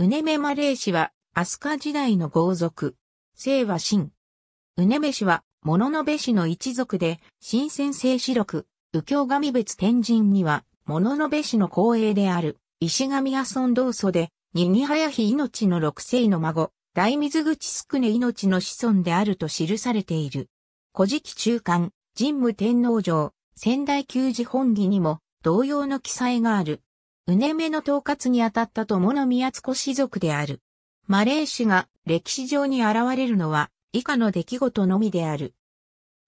うねめまれーしは、飛鳥時代の豪族。姓は神。うねめ氏は、物のべ氏の一族で、新鮮聖子六、右京神別天神には、物のべ氏の光栄である、石神阿尊道祖で、にぎはやひ命の六世の孫、大水口すくね命の子孫であると記されている。古事記中間、神武天皇城、仙台旧寺本義にも、同様の記載がある。うねめの統括に当たったとの宮津子氏族である。マレー氏が歴史上に現れるのは以下の出来事のみである。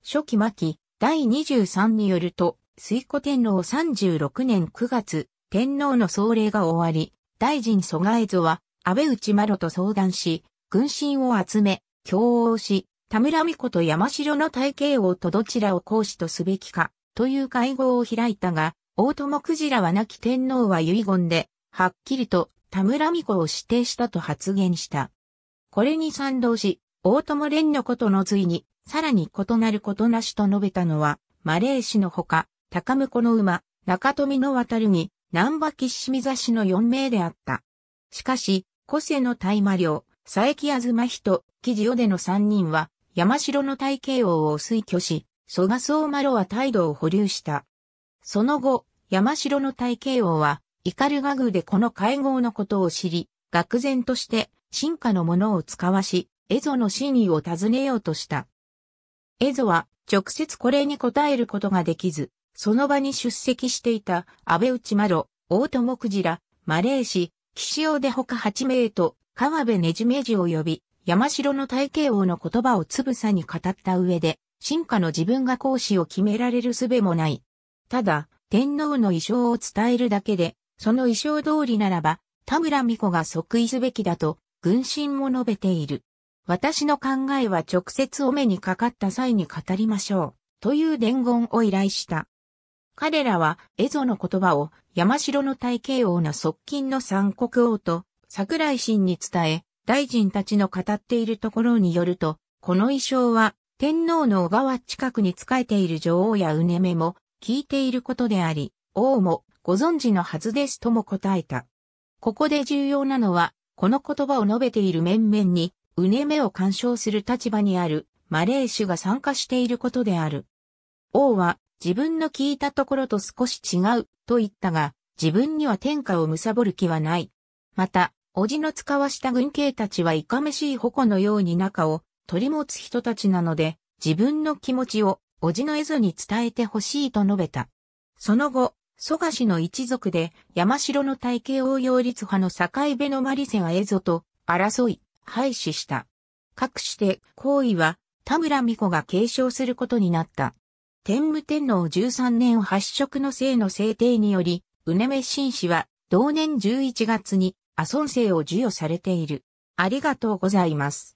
初期末期第23によると、水古天皇36年9月、天皇の総礼が終わり、大臣蘇我蝦は安倍内呂と相談し、軍心を集め、共応し、田村美子と山城の大慶王とどちらを講師とすべきか、という会合を開いたが、大友クジラは亡き天皇は遺言で、はっきりと田村巫女を指定したと発言した。これに賛同し、大友蓮のことのついに、さらに異なることなしと述べたのは、マレー氏のほか、高婿の馬、中富の渡るに、南波岸清水氏の4名であった。しかし、個性の大魔領、佐伯あずま人、木地での3人は、山城の大慶王を推挙し、蘇我相馬路は態度を保留した。その後、山城の大慶王は、ルガ宮でこの会合のことを知り、愕然として、進化のものを使わし、エゾの真意を尋ねようとした。エゾは、直接これに答えることができず、その場に出席していた、安倍内丸、大友久次ら、マレー氏、岸尾で他8名と、川辺ねじめじを呼び、山城の大慶王の言葉をつぶさに語った上で、進化の自分が講師を決められる術もない。ただ、天皇の意匠を伝えるだけで、その意匠通りならば、田村美子が即位すべきだと、軍神も述べている。私の考えは直接お目にかかった際に語りましょう、という伝言を依頼した。彼らは、蝦夷の言葉を、山城の大慶王の側近の三国王と、桜井神に伝え、大臣たちの語っているところによると、この衣装は、天皇の小川近くに仕えている女王やうねめも、聞いていることであり、王もご存知のはずですとも答えた。ここで重要なのは、この言葉を述べている面々に、うねめを干渉する立場にあるマレー種が参加していることである。王は自分の聞いたところと少し違うと言ったが、自分には天下を貪る気はない。また、叔父の使わした軍兵たちはいかめしい矛のように中を取り持つ人たちなので、自分の気持ちを叔父のエゾに伝えてほしいと述べた。その後、蘇我氏の一族で山城の体系応用率派の境辺のマリセがエゾと争い、廃止した。かくして行為は田村美子が継承することになった。天武天皇13年発色の姓の制定により、うねめ新氏は同年11月に阿孫姓を授与されている。ありがとうございます。